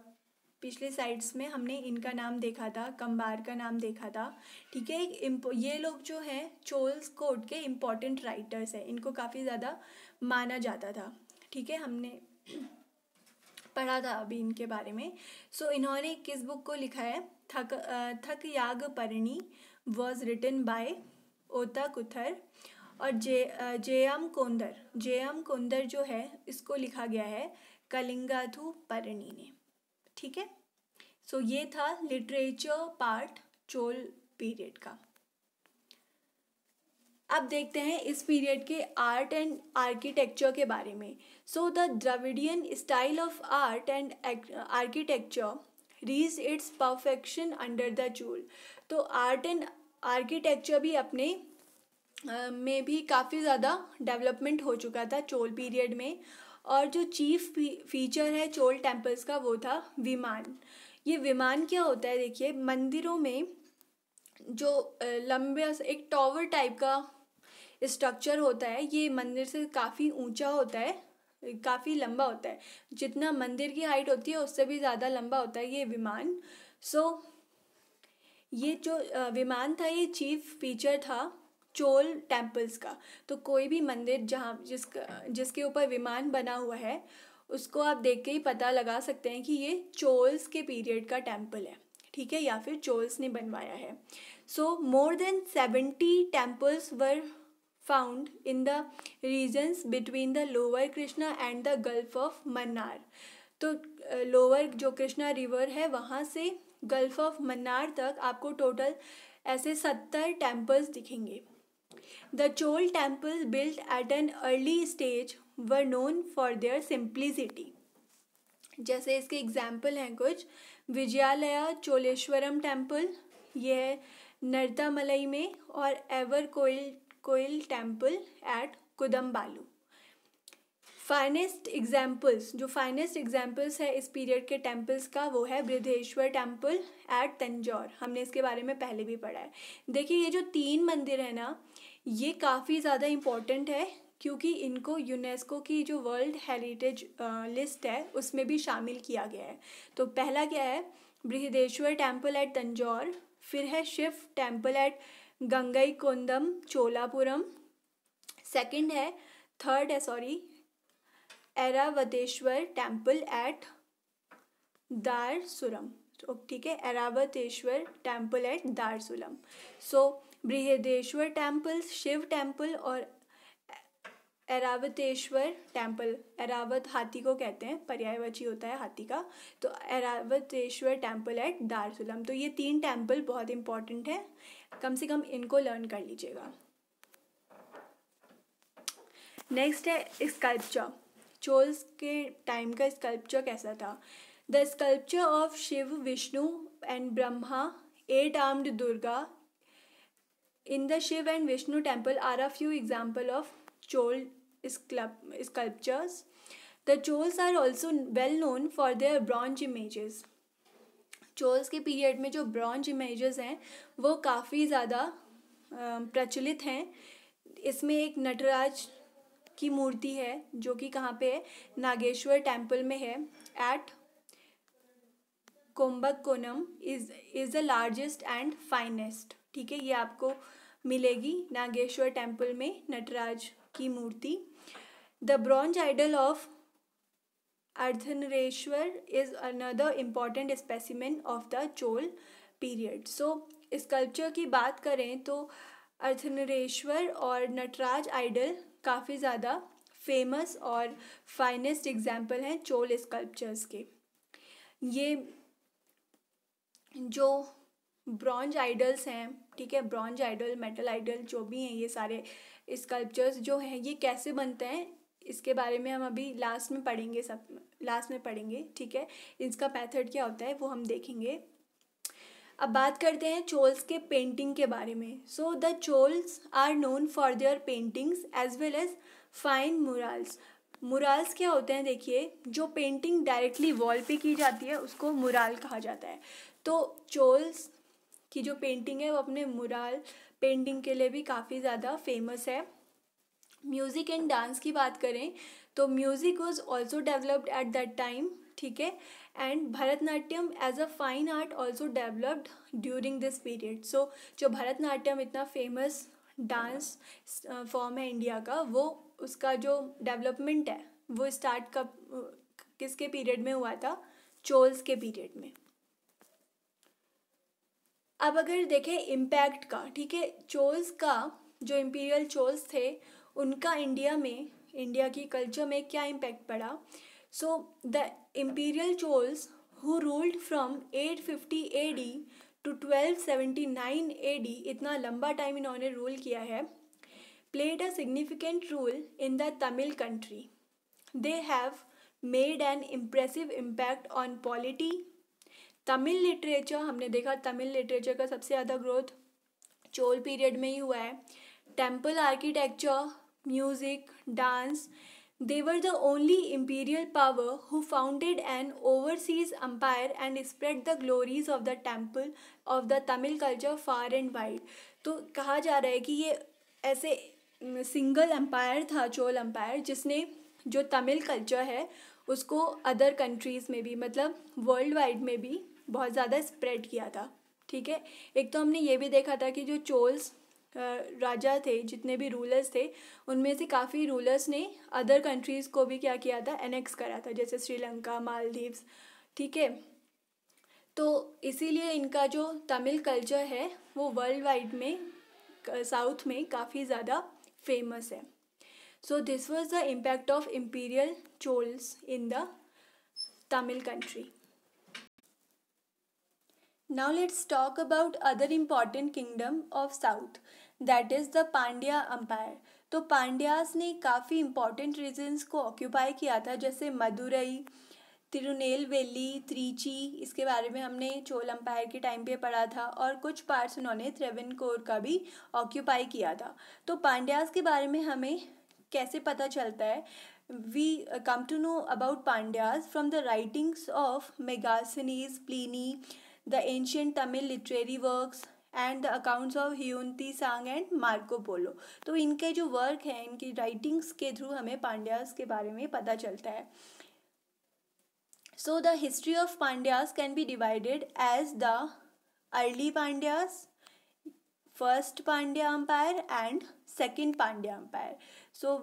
पिछले साइड्स में हमने इनका नाम देखा था कंबार का नाम देखा था ठीक है ये लोग जो हैं चोल्स कोर्ट के इम्पॉर्टेंट राइटर्स हैं इनको काफ़ी ज़्यादा माना जाता था ठीक है हमने पढ़ा था अभी इनके बारे में सो so, इन्होंने किस बुक को लिखा है थक थक याग परिणी वॉज रिटन बाय ओता कुथर और जे एम कोंदर एम कोंदर जो है इसको लिखा गया है कलिंगाथु परणी ने ठीक है सो so, ये था लिटरेचर पार्ट चोल पीरियड का अब देखते हैं इस पीरियड के आर्ट एंड आर्किटेक्चर के बारे में so the Dravidian style of art and architecture reached its perfection under the Chola तो आर्ट एंड आर्किटेक्चर भी अपने में भी काफ़ी ज़्यादा डेवलपमेंट हो चुका था चोल पीरियड में और जो चीफ फीचर है चोल टेम्पल्स का वो था विमान ये विमान क्या होता है देखिए मंदिरों में जो लंबे एक टॉवर टाइप का स्ट्रक्चर होता है ये मंदिर से काफ़ी ऊंचा होता है काफ़ी लंबा होता है जितना मंदिर की हाइट होती है उससे भी ज़्यादा लंबा होता है ये विमान सो so, ये जो विमान था ये चीफ फीचर था चोल टेम्पल्स का तो कोई भी मंदिर जहाँ जिसका जिसके ऊपर विमान बना हुआ है उसको आप देख के ही पता लगा सकते हैं कि ये चोल्स के पीरियड का टेम्पल है ठीक है या फिर चोल्स ने बनवाया है so more than seventy temples were found in the regions between the lower Krishna and the Gulf of Mannar. तो लोअर जो कृष्णा रिवर है वहाँ से गल्फ ऑफ मन्नार तक आपको टोटल ऐसे सत्तर टेम्पल्स दिखेंगे the Chola temples built at an early stage were known for their simplicity जैसे इसके एग्जाम्पल हैं कुछ विजयालया चोलेश्वरम टेम्पल यह नर्तामलई में और एवर Koil Koyil temple at Kodumbalur finest examples जो फाइनेस्ट एग्जाम्पल्स है इस पीरियड के टेम्पल्स का वो है बृद्धेश्वर टेम्पल एट तंजौर हमने इसके बारे में पहले भी पढ़ा है देखिए ये जो तीन मंदिर है ना ये काफ़ी ज़्यादा इम्पॉर्टेंट है क्योंकि इनको यूनेस्को की जो वर्ल्ड हेरिटेज लिस्ट है उसमें भी शामिल किया गया है तो पहला क्या है बृहदेश्वर टेम्पल एट तंजौर फिर है Shiva temple at Gangai Konda Cholapuram second है थर्ड है sorry Airavateshwara temple at Darasuram तो ठीक है Airavateshwara temple at Darasuram so Brihadeshwara temple Shiva temple और एरावतेश्वर टेम्पल एरावत हाथी को कहते हैं पर्यायवाची होता है हाथी का तो एरावतेश्वर टेम्पल एट दारसुलम तो ये तीन टेम्पल बहुत इंपॉर्टेंट है कम से कम इनको लर्न कर लीजिएगा नेक्स्ट है स्कल्पचर चोल्स के टाइम का स्कल्पचर कैसा था the sculpture of Shiva Vishnu and Brahma eight armed Durga in the Shiva and Vishnu temple are a few example of Chola sculptures the Cholas are also well known for their bronze images Cholas के पीरियड में जो ब्रॉन्ज इमेजेस हैं वो काफ़ी ज़्यादा प्रचलित हैं इसमें एक नटराज की मूर्ति है जो कि कहाँ पे है नागेश्वर टेम्पल में है at Kumbakonam is is the largest and finest ठीक है ये आपको मिलेगी नागेश्वर टेम्पल में नटराज की मूर्ति the bronze idol of Ardhanarishvara is another important specimen of the Chola period so sculpture की बात करें तो अर्धनरेश्वर और नटराज आइडल काफ़ी ज़्यादा फेमस और फाइनेस्ट एग्जाम्पल हैं चोल स्कल्पचर्स के ये जो ब्रॉन्ज आइडल्स हैं ठीक है ब्रॉन्ज आइडल मेटल आइडल जो भी हैं ये सारे स्कल्पचर्स जो हैं ये कैसे बनते हैं इसके बारे में हम अभी लास्ट में पढ़ेंगे सब लास्ट में पढ़ेंगे ठीक है इसका मैथड क्या होता है वो हम देखेंगे अब बात करते हैं चोल्स के पेंटिंग के बारे में so the Cholas are known for their paintings as well as fine murals murals क्या होते हैं देखिए जो पेंटिंग डायरेक्टली वॉल पे की जाती है उसको मुराल कहा जाता है तो चोल्स की जो पेंटिंग है वो अपने मुराल पेंटिंग के लिए भी काफ़ी ज़्यादा फेमस है म्यूज़िक एंड डांस की बात करें तो music was also developed at that time ठीक है and Bharatanatyam as a fine art also developed during this period so जो भरतनाट्यम इतना फेमस डांस फॉर्म है इंडिया का वो उसका जो डेवलपमेंट है वो स्टार्ट कब किसके पीरियड में हुआ था चोल्स के पीरियड में अब अगर देखें इम्पैक्ट का ठीक है चोल्स का जो इम्पीरियल चोल्स थे उनका इंडिया में इंडिया की कल्चर में क्या इम्पैक्ट पड़ा so the imperial Cholas who ruled from 850 D to 1279 AD इतना लंबा टाइम इन्होंने रूल किया है played a significant role in the Tamil country they have made an impressive impact on polity Tamil literature हमने देखा तमिल लिटरेचर का सबसे ज़्यादा ग्रोथ चोल पीरियड में ही हुआ है temple architecture music, dance. They were the only imperial power who founded an overseas empire and spread the glories of the temple of the Tamil culture far and wide. तो कहा जा रहा है कि ये ऐसे सिंगल एम्पायर था चोल एम्पायर जिसने जो तमिल कल्चर है उसको अदर कंट्रीज़ में भी मतलब वर्ल्ड वाइड में भी बहुत ज़्यादा स्प्रेड किया था ठीक है एक तो हमने ये भी देखा था कि जो चोल्स राजा थे जितने भी रूलर्स थे उनमें से काफ़ी रूलर्स ने अदर कंट्रीज़ को भी क्या किया था एनेक्स करा था जैसे श्रीलंका मालदीव्स ठीक है तो इसीलिए इनका जो तमिल कल्चर है वो वर्ल्ड वाइड में साउथ में काफ़ी ज़्यादा फेमस है so this was the impact of imperial Cholas in the Tamil country Now let's talk about other important kingdom of south that is the Pandya empire. तो पांड्यास ने काफ़ी इम्पॉर्टेंट रीजन्स को ऑक्यूपाई किया था जैसे मदुरई तिरुनेलवेली त्रिची इसके बारे में हमने चोल अम्पायर के टाइम पे पढ़ा था और कुछ पार्ट्स उन्होंने कोर का भी ऑक्यूपाई किया था तो पांड्यास के बारे में हमें कैसे पता चलता है we come to know about Pandyas from the writings of Megasthenes Pliny the ancient Tamil literary works and the accounts of Hiuen Tsang and Marco Polo तो इनके जो वर्क हैं इनकी राइटिंग्स के थ्रू हमें पांड्यास के बारे में पता चलता है so the history of Pandyas can be divided as the early Pandyas first Pandya empire and second Pandya empire so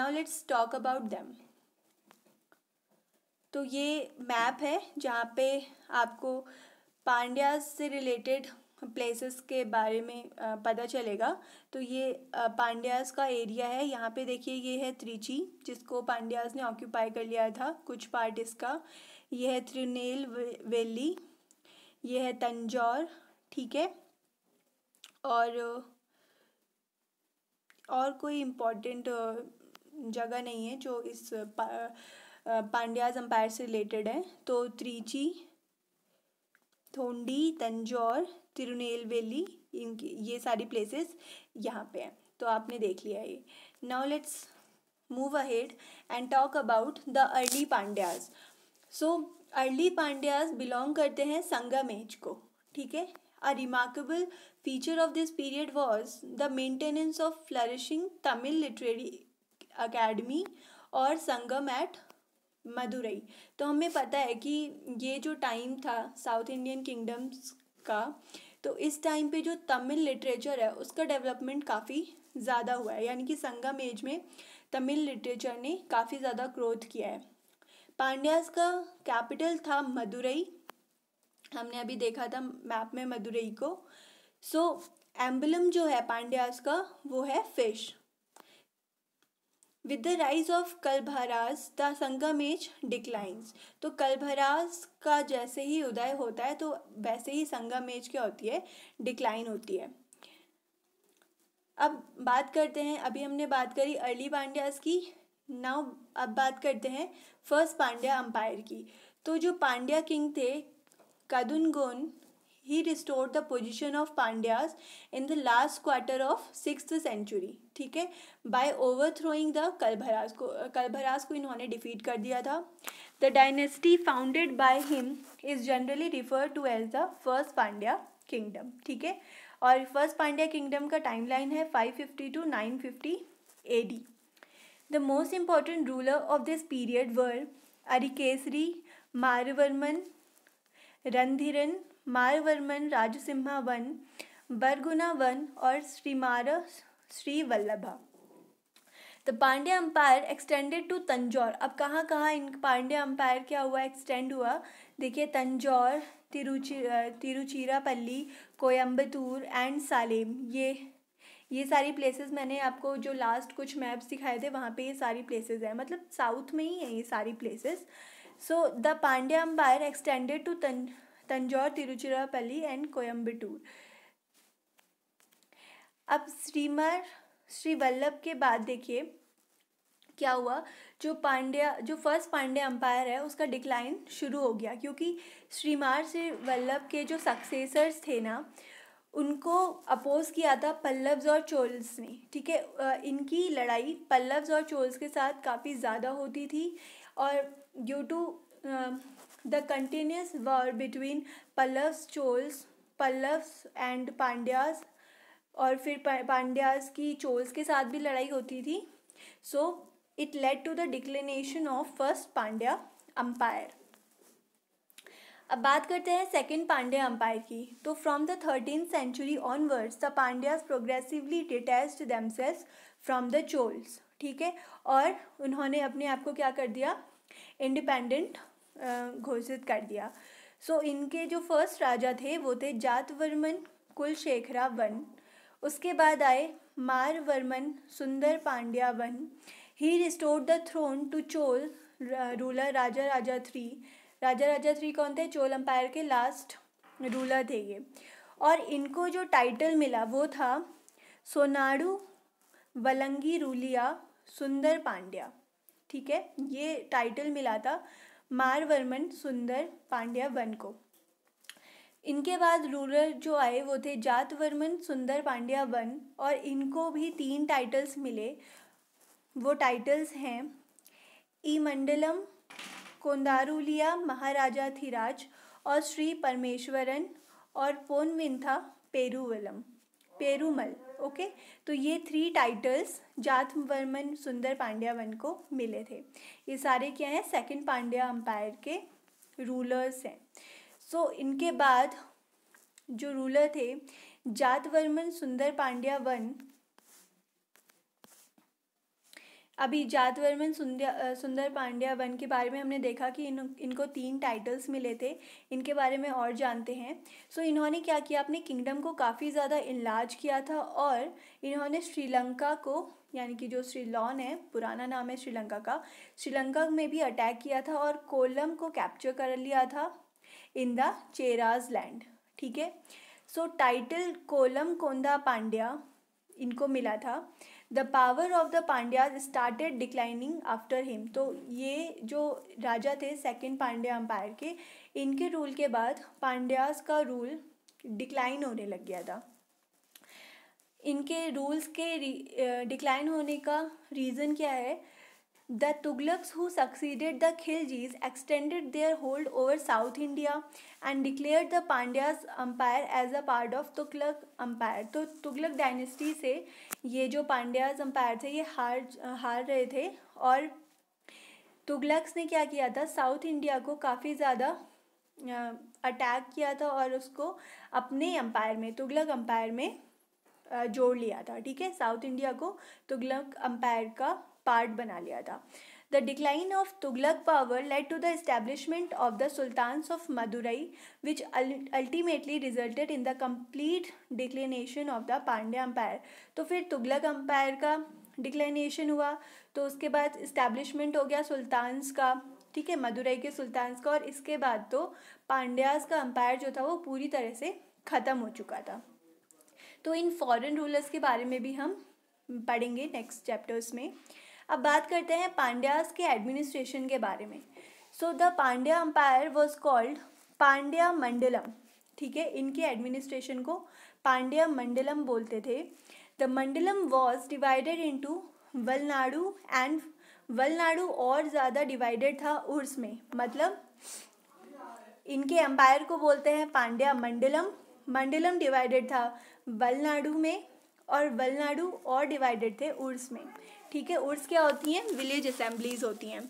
now let's talk about them तो ये मैप है जहाँ पे आपको पांड्या से रिलेटेड प्लेसेस के बारे में पता चलेगा तो ये पांड्यास का एरिया है यहाँ पे देखिए ये है त्रिची जिसको पांड्यास ने ऑक्यूपाई कर लिया था कुछ पार्ट इसका ये है त्रिनेल वेली ये है तंजौर ठीक है और और कोई इम्पोर्टेंट जगह नहीं है जो इस पा, पांड्याज अम्पायर से रिलेटेड है तो त्रिची थोंडी तंजौर तिरुनेलवेली इनकी ये सारी प्लेसेस यहाँ पे हैं तो आपने देख लिया ये now let's move ahead and talk about the early Pandyas so early Pandyas belong करते हैं संगम एज को ठीक है a remarkable feature of this period was the maintenance of flourishing Tamil literary academy और संगम एट मदुरई तो हमें पता है कि ये जो टाइम था साउथ इंडियन किंगडम्स का तो इस टाइम पे जो तमिल लिटरेचर है उसका डेवलपमेंट काफ़ी ज़्यादा हुआ है यानी कि संगम एज में तमिल लिटरेचर ने काफ़ी ज़्यादा ग्रोथ किया है पांड्यास का कैपिटल था मदुरई हमने अभी देखा था मैप में मदुरई को सो so, एम्बलम जो है पांड्यास का वो है fish with the rise of Kalabhras the Sangam age declines तो कलभराज का जैसे ही उदय होता है तो वैसे ही संगम एज क्या होती है डिक्लाइन होती है अब बात करते हैं अभी हमने बात करी अर्ली पांड्याज की नाउ अब बात करते हैं फर्स्ट पांड्या अम्पायर की तो जो पांड्या किंग थे कदुनगोन he restored the position of Pandyas in the last quarter of 6th century ठीक है by overthrowing the Kalbharas को Kalbharas को इन्होंने defeat कर दिया था The dynasty founded by him is generally referred to as the first Pandya kingdom ठीक है और first Pandya kingdom का timeline है 550 to 950 AD The most important ruler of this period were Arikesari, Marvarman, Randhiran, Maravarman Rajasimha one Varaguna one और Srimara Shri Vallabha the Pandya empire extended to Tanjore अब कहाँ कहाँ इन पांडे अम्पायर क्या हुआ एक्सटेंड हुआ देखिए तंजौर तिरुचि तिरुचिरापल्ली कोयम्बतूर एंड सालेम ये ये सारी प्लेसेस मैंने आपको जो लास्ट कुछ मैप्स दिखाए थे वहाँ पे ये सारी प्लेसेस हैं मतलब साउथ में ही हैं ये सारी places so the Pandya empire extended to तन तंजौर तिरुचिरापल्ली एंड कोयम्बटूर अब श्रीमर श्री वल्लभ के बाद देखिए क्या हुआ जो पांड्या जो फर्स्ट पांड्या अंपायर है उसका डिक्लाइन शुरू हो गया क्योंकि श्रीमार श्री वल्लभ के जो सक्सेसर्स थे ना उनको अपोज किया था पल्लव्स और चोल्स ने ठीक है इनकी लड़ाई पल्लव्स और चोल्स के साथ काफ़ी ज़्यादा होती थी और due to the continuous war between Pallavs, Chols, Pallavs and Pandyas और फिर पांड्यास की चोल्स के साथ भी लड़ाई होती थी so it led to the declination of first Pandya empire अब बात करते हैं सेकेंड पांड्या अम्पायर की तो from the thirteen century onwards the Pandyas progressively detached themselves from the Cholas ठीक है और उन्होंने अपने आप को क्या कर दिया इंडिपेंडेंट घोषित कर दिया सो so, इनके जो फर्स्ट राजा थे वो थे जातवर्मन कुलशेखरा वन उसके बाद आए Maravarman Sundara Pandya one he restore the throne to Chola ruler Raja Raja three Raja Raja three कौन थे चोल अम्पायर के लास्ट रूलर थे ये और इनको जो टाइटल मिला वो था सोनाडू वलंगी रूलिया सुंदर पांड्या ठीक है ये टाइटल मिला था मारवर्मन सुंदर पांड्या वन को इनके बाद रूलर जो आए वो थे जातवर्मन सुंदर पांड्या वन और इनको भी तीन टाइटल्स मिले वो टाइटल्स हैं ई मंडलम कोंदारुलिया महाराजा थिराज और श्री परमेश्वरन और पोनविंथा पेरूवलम पेरूमल ओके तो ये थ्री टाइटल्स जातवर्मन सुंदर पांड्या वन को मिले थे ये सारे क्या हैं सेकंड पांड्या अम्पायर के रूलर्स हैं सो so, इनके बाद जो रूलर थे जातवर्मन सुंदर पांड्या वन अभी जातवर्मन सुंदर सुंदर पांड्या वन के बारे में हमने देखा कि इन इनको तीन टाइटल्स मिले थे इनके बारे में और जानते हैं सो इन्होंने क्या किया अपने किंगडम को काफ़ी ज़्यादा इलाज किया था और इन्होंने श्रीलंका को यानी कि जो श्रीलॉन है पुराना नाम है श्रीलंका का श्रीलंका में भी अटैक किया था और कोलम को कैप्चर कर लिया था इन द चेराज लैंड ठीक है सो टाइटल कोलम कोंदा पांड्या इनको मिला था the power of the Pandyas started declining after him तो ये जो राजा थे सेकेंड पांड्या अम्पायर के इनके रूल के बाद पांड्याज का रूल डिक्लाइन होने लग गया था इनके रूल्स के डिक्लाइन होने का रीज़न क्या है The Tughlaqs who succeeded the Khiljis extended their hold over South India and declared the Pandyas empire as a part of Tughlaq empire. तो Tughlaq dynasty से ये जो Pandyas Empire थे ये हार हार रहे थे और Tughlaqs ने क्या किया था South India को काफ़ी ज़्यादा attack किया था और उसको अपने empire में Tughlaq empire में जोड़ लिया था ठीक है साउथ इंडिया को तुगलक अंपायर का पार्ट बना लिया था the decline of Tughlaq power led to the establishment of the sultan of Madurai which ultimately resulted in the complete declination of the Pandya empire तो फिर तुगलक अम्पायर का डिक्लेनेशन हुआ तो उसके बाद इस्टेब्लिशमेंट हो गया सुल्तान्स का ठीक है मदुरई के सुल्तान्स का और इसके बाद तो पांड्याज का अम्पायर जो था वो पूरी तरह से ख़त्म हो चुका था तो इन फॉरेन रूलर्स के बारे में भी हम पढ़ेंगे नेक्स्ट चैप्टर्स में अब बात करते हैं पांड्यास के एडमिनिस्ट्रेशन के बारे में so the Pandya empire was called Pandya Mandalam ठीक है इनके एडमिनिस्ट्रेशन को पांड्या मंडलम बोलते थे the Mandalam was divided into Valanadu and Valanadu और ज़्यादा डिवाइडेड था उर्स में मतलब इनके एम्पायर को बोलते हैं पांड्या मंडलम मंडलम डिवाइडेड था वलनाडु में और वलनाडु और डिवाइडेड थे उर्स में ठीक है उर्स क्या होती हैं विलेज असेंबलीज होती हैं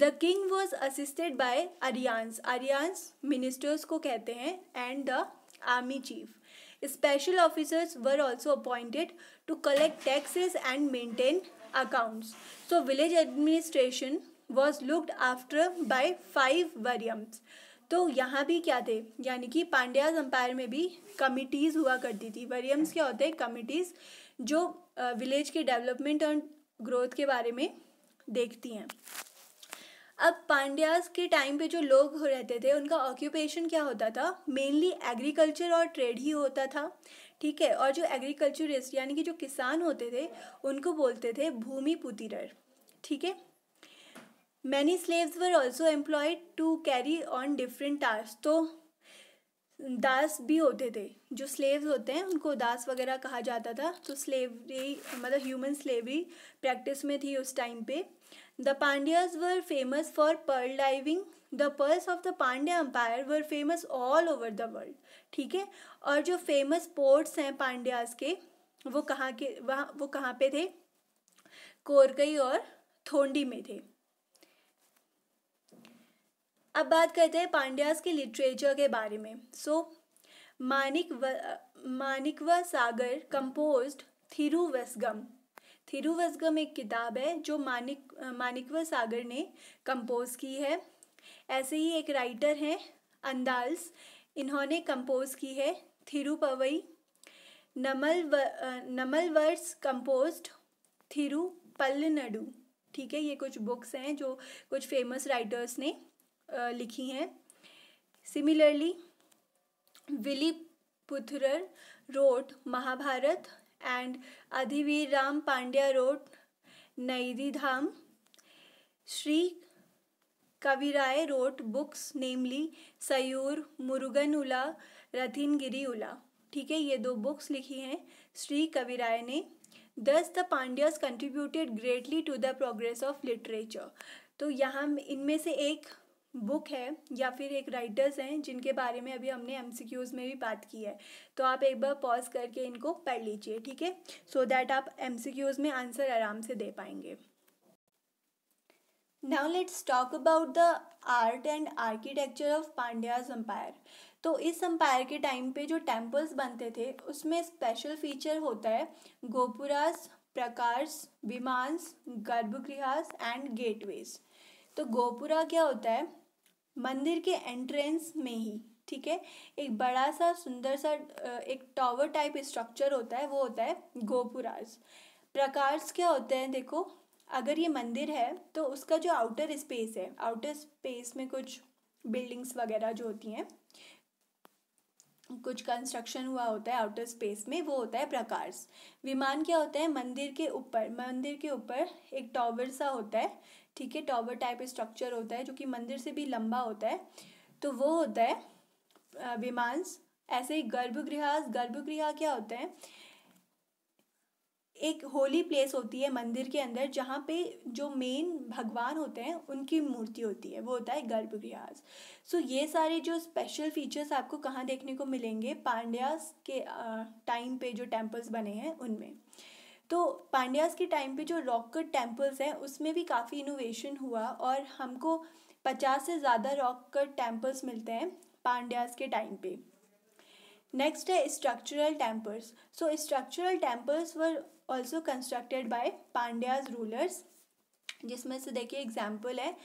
the king was assisted by Ariyans Ariyans ministers को कहते हैं and the army chief special officers were also appointed to collect taxes and maintain accounts so village administration was looked after by five Variyams तो यहाँ भी क्या थे यानी कि पांड्याज अंपायर में भी कमिटीज़ हुआ करती थी वरियम्स क्या होते हैं कमिटीज़ जो विलेज के डेवलपमेंट ग्रोथ के बारे में देखती हैं अब पांड्यास के टाइम पे जो लोग हो रहते थे उनका ऑक्यूपेशन क्या होता था मेनली एग्रीकल्चर और ट्रेड ही होता था ठीक है और जो एग्रीकल्चरिस्ट यानी कि जो किसान होते थे उनको बोलते थे भूमि पुतिरर ठीक है many slaves were also employed to carry on different task तो दास भी होते थे जो स्लेव्स होते हैं उनको दास वगैरह कहा जाता था तो स्लेवरी मतलब ह्यूमन स्लेवरी प्रैक्टिस में थी उस टाइम पे the Pandyas were famous for pearl diving the pearls of the Pandya empire were famous all over the world ठीक है और जो फेमस पोर्ट्स हैं पांड्याज के वो कहाँ के वहाँ वो कहाँ पे थे कोरकई और थोंडी में थे अब बात करते हैं पांड्यास के लिटरेचर के बारे में सो so, मानिक व, मानिकव सागर कंपोज्ड थिरुवसगम थिरुवसगम एक किताब है जो मानिक मानिकव सागर ने कंपोज की है ऐसे ही एक राइटर हैं अंदाज इन्होंने कंपोज की है थिरुपवई नमल व, नमल वर्स थिरु पल्लनडु ठीक है ये कुछ बुक्स हैं जो कुछ फेमस राइटर्स ने लिखी हैं similarly Villi Puthurar wrote Mahabharata and Adhivira Rama Pandya wrote Naidatham Shri Kavirayar wrote books namely Seyur Murugan Ula Rathinagiri उला ठीक है ये दो बुक्स लिखी हैं श्री कविराय ने thus the Pandyas contributed greatly to the progress of literature तो यहाँ इनमें से एक बुक है या फिर एक राइटर्स हैं जिनके बारे में अभी हमने एम में भी बात की है तो आप एक बार पॉज करके इनको पढ़ लीजिए ठीक है सो दैट आप एम में आंसर आराम से दे पाएंगे now let's talk about the art and architecture of Pandyas empire तो इस अम्पायर के टाइम पे जो टेम्पल्स बनते थे उसमें स्पेशल फीचर होता है गोपुरास प्रकाश विमानस गर्भगृहस एंड गेटवेज तो गोपुरा क्या होता है मंदिर के एंट्रेंस में ही ठीक है एक बड़ा सा सुंदर सा एक टॉवर टाइप स्ट्रक्चर होता है वो होता है गोपुराज प्रकाश क्या होते हैं देखो अगर ये मंदिर है तो उसका जो आउटर स्पेस है आउटर स्पेस में कुछ बिल्डिंग्स वगैरह जो होती हैं कुछ कंस्ट्रक्शन हुआ होता है आउटर स्पेस में वो होता है प्रकाश विमान क्या होता है मंदिर के ऊपर मंदिर के ऊपर एक टॉवर सा होता है ठीक है टॉवर टाइप स्ट्रक्चर होता है जो कि मंदिर से भी लंबा होता है तो वो होता है विमांस ऐसे ही गर्भगृह गर्भगृह क्या होते हैं एक होली प्लेस होती है मंदिर के अंदर जहाँ पे जो मेन भगवान होते हैं उनकी मूर्ति होती है वो होता है गर्भगृह सो so, ये सारे जो स्पेशल फीचर्स आपको कहाँ देखने को मिलेंगे पांड्यास के टाइम पे जो टेम्पल्स बने हैं उनमें तो पांड्यास के टाइम पे जो रॉकट टेम्पल्स हैं उसमें भी काफ़ी इनोवेशन हुआ और हमको पचास से ज़्यादा रॉकट टेम्पल्स मिलते हैं पांड्यास के टाइम पे नेक्स्ट है structural temples so structural temples were also constructed by Pandyas rulers जिसमें से देखिए एग्जाम्पल है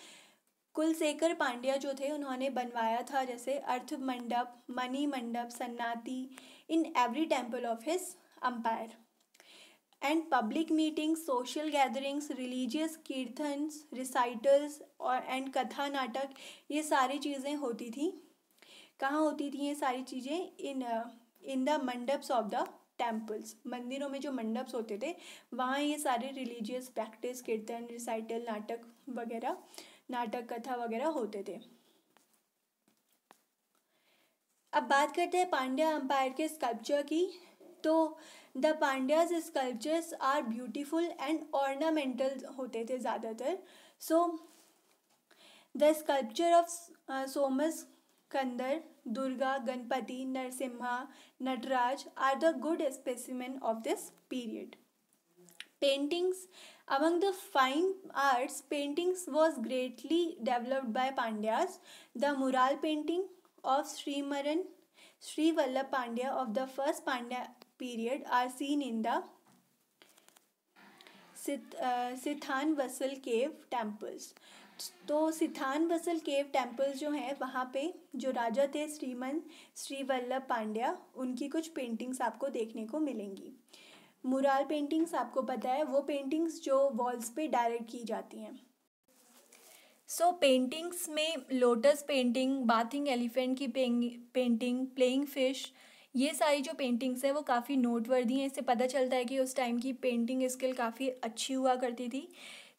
कुलशेखर पांड्या जो थे उन्होंने बनवाया था जैसे अर्थ Mandapa Mani Mandapa Sannathi in every temple of his empire and public meetings social gatherings religious kirtan recitals और एंड कथा नाटक ये सारी चीज़ें होती थी कहाँ होती थी ये सारी चीज़ें in in the mandaps of the temples मंदिरों में जो मंडप्स होते थे वहाँ ये सारे रिलीजियस प्रैक्टिस कीर्तन रिसाइटल नाटक वगैरह नाटक कथा वगैरह होते थे अब बात करते हैं पांड्या अम्पायर के स्कल्पचर की तो the Pandyas sculptures are beautiful and ornamental होते थे ज़्यादातर so the sculpture of Somaskanda Durga Ganapati Narasimha Nataraja are the good specimen of this period paintings among the fine arts paintings was greatly developed by pandyas the mural painting of sri maran sri vallabh pandya of the first pandya period are seen in the Sittanavasal cave temples तो सिथान वसल केव टेम्पल्स जो हैं वहाँ पे जो राजा थे श्रीमन श्री वल्लभ पांड्या उनकी कुछ पेंटिंग्स आपको देखने को मिलेंगी मुराल पेंटिंग्स आपको पता है वो पेंटिंग्स जो वॉल्स पे डायरेक्ट की जाती हैं सो so, पेंटिंग्स में लोटस पेंटिंग बाथिंग एलिफेंट की पेंटिंग प्लेइंग फिश ये सारी जो पेंटिंग्स हैं वो काफ़ी नोटवर्दी हैं इससे पता चलता है कि उस टाइम की पेंटिंग स्किल काफ़ी अच्छी हुआ करती थी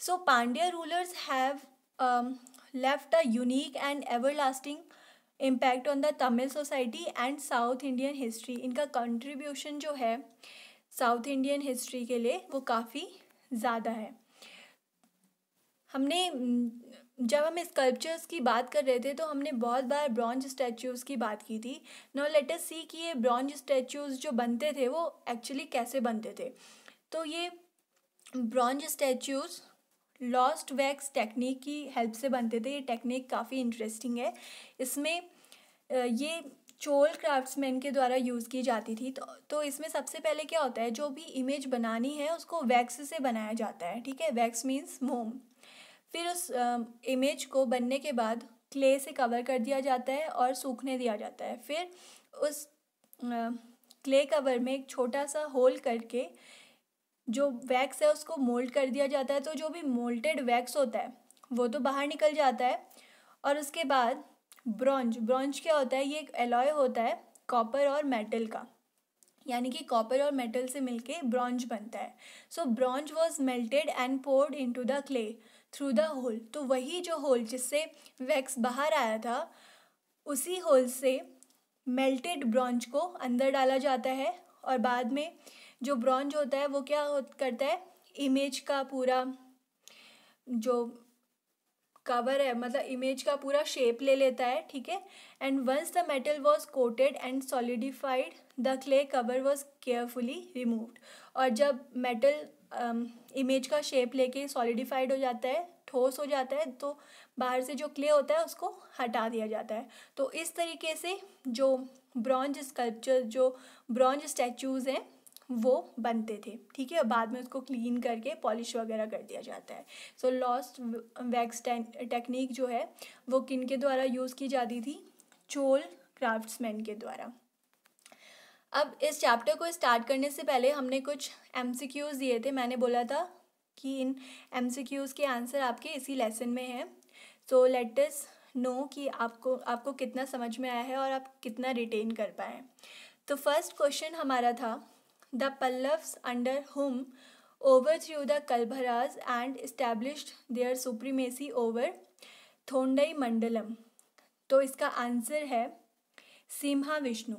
so Pandya rulers have left a unique and everlasting impact on the Tamil society and south Indian history इनका कंट्रीब्यूशन जो है साउथ इंडियन हिस्ट्री के लिए वो काफ़ी ज़्यादा है हमने जब हम स्कल्पचर्स की बात कर रहे थे तो हमने बहुत बार ब्रॉन्ज स्टैचूज़ की बात की थी नो लेट अस सी कि ये ब्रॉन्ज स्टैचूज़ जो बनते थे वो एक्चुअली कैसे बनते थे तो ये bronze statues lost wax technique की हेल्प से बनते थे ये टेक्निक काफ़ी इंटरेस्टिंग है इसमें ये चोल क्राफ्ट्समैन के द्वारा यूज़ की जाती थी तो तो इसमें सबसे पहले क्या होता है जो भी इमेज बनानी है उसको वैक्स से बनाया जाता है ठीक है वैक्स मीन्स मोम फिर उस इमेज को बनने के बाद क्ले से कवर कर दिया जाता है और सूखने दिया जाता है फिर उस क्ले कवर में एक छोटा सा होल करके जो वैक्स है उसको मोल्ड कर दिया जाता है तो जो भी मोल्टेड वैक्स होता है वो तो बाहर निकल जाता है और उसके बाद ब्रॉन्ज ब्रॉन्ज क्या होता है ये एक एलॉय होता है कॉपर और मेटल का यानी कि कॉपर और मेटल से मिलके ब्रॉन्ज बनता है so bronze was melted and poured into the clay through the hole तो वही जो होल जिससे वैक्स बाहर आया था उसी होल से मेल्टेड ब्रॉन्ज को अंदर डाला जाता है और बाद में जो ब्रॉन्ज होता है वो क्या करता है इमेज का पूरा जो कवर है मतलब इमेज का पूरा शेप ले लेता है ठीक है and once the metal was coated and solidified the clay cover was carefully removed और जब मेटल इमेज का शेप लेके सॉलिडिफाइड हो जाता है ठोस हो जाता है तो बाहर से जो क्ले होता है उसको हटा दिया जाता है तो इस तरीके से जो ब्रॉन्ज स्कल्पचर जो ब्रॉन्ज स्टैचूज़ हैं वो बनते थे ठीक है बाद में उसको क्लीन करके पॉलिश वगैरह कर दिया जाता है सो लॉस्ट वैक्स टेक्निक जो है वो किन के द्वारा यूज़ की जाती थी चोल क्राफ्ट्समैन के द्वारा अब इस चैप्टर को स्टार्ट करने से पहले हमने कुछ एम दिए थे मैंने बोला था कि इन एम के आंसर आपके इसी लेसन में हैं सो लेटस नो कि आपको आपको कितना समझ में आया है और आप कितना रिटेन कर पाए तो फर्स्ट क्वेश्चन हमारा था the Pallavas under whom over through the Kalabhras and established their supremacy over Thondai Mandalam तो इसका आंसर है सिम्हा विष्णु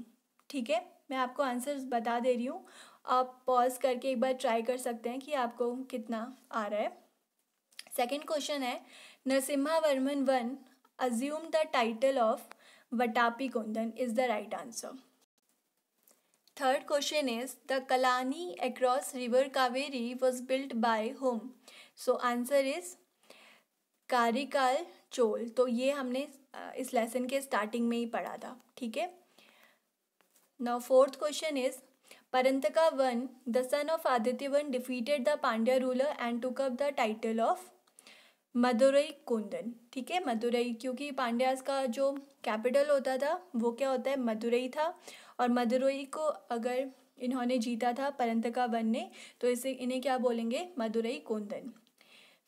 ठीक है मैं आपको आंसर बता दे रही हूँ आप पॉज करके एक बार ट्राई कर सकते हैं कि आपको कितना आ रहा है सेकेंड क्वेश्चन है Narasimha Varman one assume the title of Vatapi Kondan is the right answer third question is the Kallanai across river Kaveri was built by whom so answer is Karikala Chola तो ये हमने इस लेसन के स्टार्टिंग में ही पढ़ा था ठीक है fourth question is Parantaka one the son of Aditya one defeated the Pandya ruler and took up the title of Madurai Kondan ठीक है मदुरई क्योंकि पांड्यास का जो कैपिटल होता था वो क्या होता है मदुरई था और मदुरई को अगर इन्होंने जीता था परंतका वन ने तो इसे इन्हें क्या बोलेंगे मदुरई कुंदन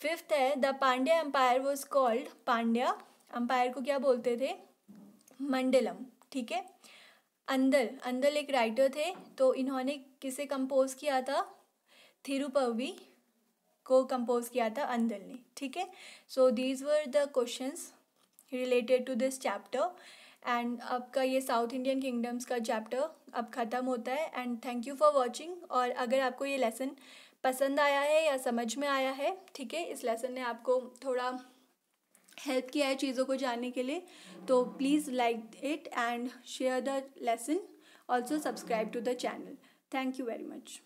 फिफ्थ है the Pandya empire was called Pandya empire को क्या बोलते थे मंडलम ठीक है अंदर अंदर एक राइटर थे तो इन्होंने किसे कंपोज किया था थिरुपवी को कंपोज किया था अंदर ने ठीक है so these were the questions related to this chapter and आपका ये साउथ इंडियन किंगडम्स का चैप्टर अब ख़त्म होता है and thank you for watching और अगर आपको ये लेसन पसंद आया है या समझ में आया है ठीक है इस लेसन ने आपको थोड़ा हेल्प किया है चीज़ों को जानने के लिए तो please like it and share the lesson also subscribe to the channel thank you very much